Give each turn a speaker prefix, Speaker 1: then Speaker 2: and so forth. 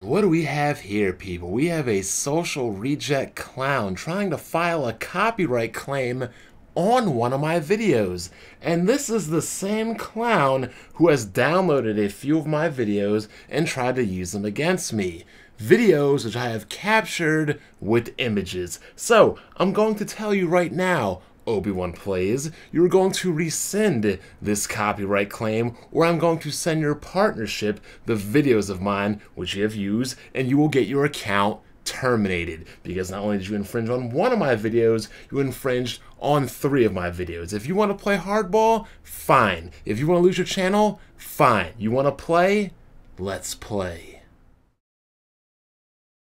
Speaker 1: What do we have here, people? We have a social reject clown trying to file a copyright claim on one of my videos. And this is the same clown who has downloaded a few of my videos and tried to use them against me. Videos which I have captured with images. So, I'm going to tell you right now, Obi-Wan Plays, you're going to rescind this copyright claim, or I'm going to send your partnership the videos of mine which you have used, and you will get your account terminated because not only did you infringe on one of my videos, you infringed on three of my videos. If you want to play hardball, fine. If you want to lose your channel, fine. You want to play? Let's play.